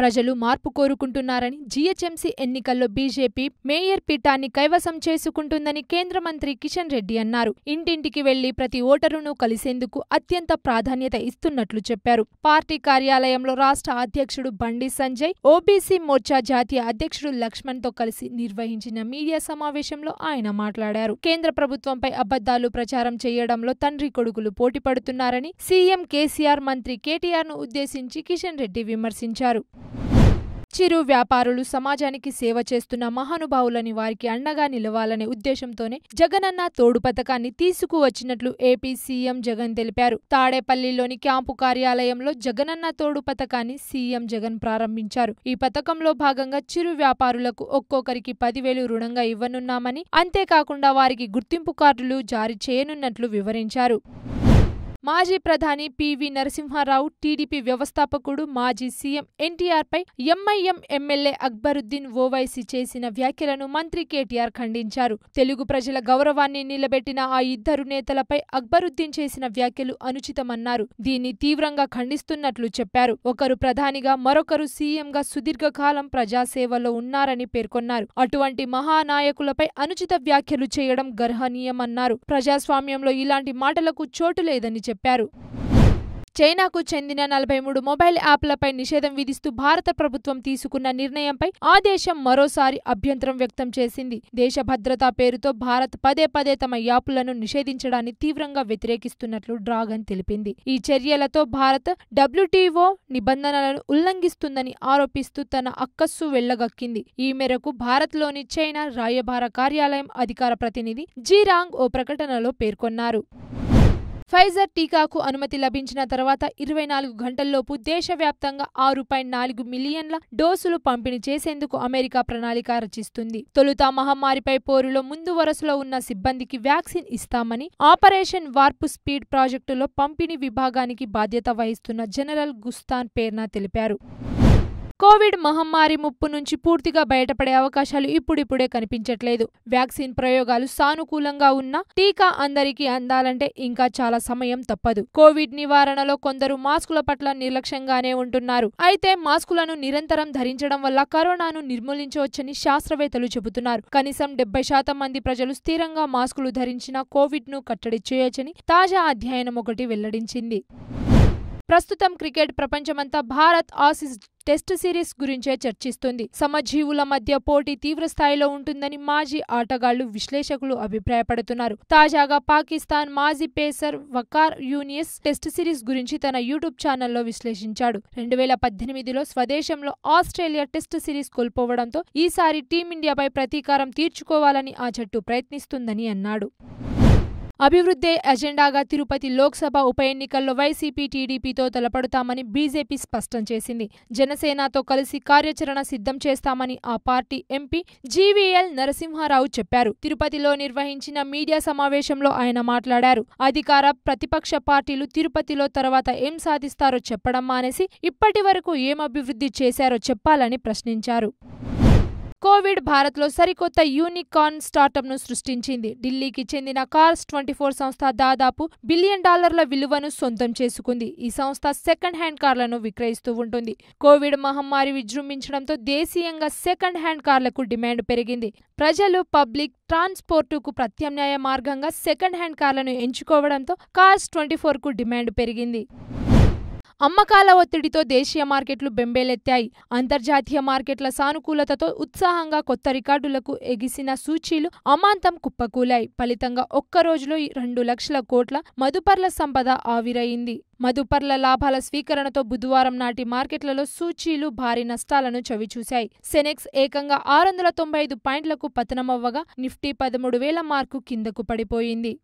ప్రజలు మార్పు కోరుకుంటున్నారని జీహెచ్ఎంసీ ఎన్నికల్లో బీజేపీ మేయర్ పీఠాన్ని కైవసం చేసుకుంటుందని కేంద్ర మంత్రి కిషన్ రెడ్డి అన్నారు ఇంటింటికి వెళ్లి ప్రతి ఓటరును కలిసేందుకు అత్యంత ప్రాధాన్యత ఇస్తున్నట్లు చెప్పారు పార్టీ కార్యాలయంలో రాష్ట్ర అధ్యక్షుడు బండి సంజయ్ ఓబీసీ మోర్చా జాతీయ అధ్యక్షుడు లక్ష్మణ్ తో కలిసి నిర్వహించిన మీడియా సమావేశంలో ఆయన మాట్లాడారు కేంద్ర ప్రభుత్వంపై అబద్దాలు ప్రచారం చేయడంలో తండ్రి కొడుకులు పోటీపడుతున్నారని సీఎం కేసీఆర్ మంత్రి కేటీఆర్ను ఉద్దేశించి కిషన్ రెడ్డి విమర్శించారు చిరు వ్యాపారులు సమాజానికి సేవ చేస్తున్న మహానుభావులని వారికి అండగా నిలవాలనే ఉద్దేశంతోనే జగనన్న తోడు పథకాన్ని తీసుకువచ్చినట్లు ఏపీ సీఎం జగన్ తెలిపారు తాడేపల్లిలోని క్యాంపు కార్యాలయంలో జగనన్న తోడు పథకాన్ని సీఎం జగన్ ప్రారంభించారు ఈ పథకంలో భాగంగా చిరు వ్యాపారులకు ఒక్కొక్కరికి పదివేలు రుణంగా ఇవ్వనున్నామని అంతేకాకుండా వారికి గుర్తింపు కార్డులు జారీ చేయనున్నట్లు వివరించారు మాజీ ప్రధాని పివి నరసింహారావు టీడీపీ వ్యవస్థాపకుడు మాజీ సీఎం ఎన్టీఆర్పై ఎంఐఎం ఎమ్మెల్యే అక్బరుద్దీన్ ఓవైసీ చేసిన వ్యాఖ్యలను మంత్రి కేటీఆర్ ఖండించారు తెలుగు ప్రజల గౌరవాన్ని నిలబెట్టిన ఆ ఇద్దరు నేతలపై అక్బరుద్దీన్ చేసిన వ్యాఖ్యలు అనుచితమన్నారు దీన్ని తీవ్రంగా ఖండిస్తున్నట్లు చెప్పారు ఒకరు ప్రధానిగా మరొకరు సీఎంగా సుదీర్ఘకాలం ప్రజాసేవలో ఉన్నారని పేర్కొన్నారు అటువంటి మహానాయకులపై అనుచిత వ్యాఖ్యలు చేయడం గర్హనీయమన్నారు ప్రజాస్వామ్యంలో ఇలాంటి మాటలకు చోటు లేదని చెప్పారు చెప్పారు చైనాకు చెందిన నలభై మూడు మొబైల్ యాప్లపై నిషేధం విధిస్తూ భారత ప్రభుత్వం తీసుకున్న నిర్ణయంపై ఆ దేశం మరోసారి అభ్యంతరం వ్యక్తం చేసింది దేశ భద్రతా పేరుతో భారత్ పదే పదే తమ యాప్లను నిషేధించడాన్ని తీవ్రంగా వ్యతిరేకిస్తున్నట్లు డ్రాగన్ తెలిపింది ఈ చర్యలతో భారత్ డబ్ల్యూటీఓ నిబంధనలను ఉల్లంఘిస్తుందని ఆరోపిస్తూ తన అక్కస్సు వెళ్లగక్కింది ఈ మేరకు భారత్లోని చైనా రాయభార కార్యాలయం అధికార ప్రతినిధి జీరాంగ్ ఓ ప్రకటనలో పేర్కొన్నారు ఫైజర్ టీకాకు అనుమతి లభించిన తర్వాత ఇరవై నాలుగు గంటల్లోపు దేశవ్యాప్తంగా ఆరు పాయింట్ నాలుగు మిలియన్ల డోసులు పంపిణీ చేసేందుకు అమెరికా ప్రణాళిక రచిస్తుంది తొలుత మహమ్మారిపై పోరులో ముందు వరుసలో ఉన్న సిబ్బందికి వ్యాక్సిన్ ఇస్తామని ఆపరేషన్ వార్పు స్పీడ్ ప్రాజెక్టులో పంపిణీ విభాగానికి బాధ్యత వహిస్తున్న జనరల్ గుస్తాన్ పేర్నా తెలిపారు కోవిడ్ మహమ్మారి ముప్పు నుంచి పూర్తిగా బయటపడే అవకాశాలు ఇప్పుడిప్పుడే కనిపించట్లేదు వ్యాక్సిన్ ప్రయోగాలు సానుకూలంగా ఉన్నా టీకా అందరికీ అందాలంటే ఇంకా చాలా సమయం తప్పదు కోవిడ్ నివారణలో కొందరు మాస్కుల పట్ల నిర్లక్ష్యంగానే ఉంటున్నారు అయితే మాస్కులను నిరంతరం ధరించడం వల్ల కరోనాను నిర్మూలించవచ్చని శాస్త్రవేత్తలు చెబుతున్నారు కనీసం డెబ్బై శాతం మంది ప్రజలు స్థిరంగా మాస్కులు ధరించినా కోవిడ్ ను కట్టడి చేయొచ్చని తాజా అధ్యయనం ఒకటి వెల్లడించింది ప్రస్తుతం క్రికెట్ ప్రపంచమంతా భారత్ ఆసిస్ టెస్ట్ సిరీస్ గురించే చర్చిస్తుంది సమజీవుల మధ్య పోటీ తీవ్ర స్థాయిలో ఉంటుందని మాజీ ఆటగాళ్లు విశ్లేషకులు అభిప్రాయపడుతున్నారు తాజాగా పాకిస్తాన్ మాజీ pacer Waqar Younis test series గురించి తన యూట్యూబ్ ఛానల్లో విశ్లేషించాడు రెండు వేల పద్దెనిమిదిలో స్వదేశంలో ఆస్ట్రేలియా టెస్ట్ సిరీస్ కోల్పోవడంతో ఈసారి టీమిండియాపై ప్రతీకారం తీర్చుకోవాలని ఆ జట్టు ప్రయత్నిస్తుందని అన్నాడు అభివృద్ధే ఎజెండాగా తిరుపతి లోక్సభ ఉప ఎన్నికల్లో వైసీపీ టీడీపీతో తలపడతామని బీజేపీ స్పష్టం చేసింది జనసేనతో కలిసి కార్యాచరణ సిద్ధం చేస్తామని ఆ పార్టీ ఎంపీ జీవీఎల్ నరసింహారావు చెప్పారు తిరుపతిలో నిర్వహించిన మీడియా సమావేశంలో ఆయన మాట్లాడారు అధికార ప్రతిపక్ష పార్టీలు తిరుపతిలో తర్వాత ఏం సాధిస్తారో చెప్పడం మానేసి ఇప్పటి వరకు ఏం అభివృద్ధి చేశారో చెప్పాలని ప్రశ్నించారు కోవిడ్ భారత్లో సరికొత్త యూనికార్న్ స్టార్టప్ను సృష్టించింది ఢిల్లీకి చెందిన కార్స్ ట్వంటీ ఫోర్ సంస్థ దాదాపు బిలియన్ డాలర్ల విలువను సొంతం చేసుకుంది ఈ సంస్థ సెకండ్ హ్యాండ్ కార్లను విక్రయిస్తూ ఉంటుంది కోవిడ్ మహమ్మారి విజృంభించడంతో దేశీయంగా సెకండ్ హ్యాండ్ కార్లకు డిమాండ్ పెరిగింది ప్రజలు పబ్లిక్ ట్రాన్స్పోర్టుకు ప్రత్యామ్నాయ మార్గంగా సెకండ్ హ్యాండ్ కార్లను ఎంచుకోవడంతో కార్స్ ట్వంటీ ఫోర్కు డిమాండ్ పెరిగింది అమ్మకాల ఒత్తిడితో దేశీయ మార్కెట్లు బెంబేలెత్తాయి అంతర్జాతీయ మార్కెట్ల సానుకూలతతో ఉత్సాహంగా కొత్త రికార్డులకు ఎగిసిన సూచీలు అమాంతం కుప్పకూలాయి ఫలితంగా ఒక్క రోజులో రెండు లక్షల కోట్ల మదుపర్ల సంపద ఆవిరయింది మదుపర్ల లాభాల స్వీకరణతో బుధవారం నాటి మార్కెట్లలో సూచీలు భారీ నష్టాలను చవిచూశాయి సెనెక్స్ ఏకంగా ఆరు వందల తొంభై ఐదు పాయింట్లకు పతనమవ్వగా నిఫ్టీ పదమూడు వేల మార్కు కిందకు పడిపోయింది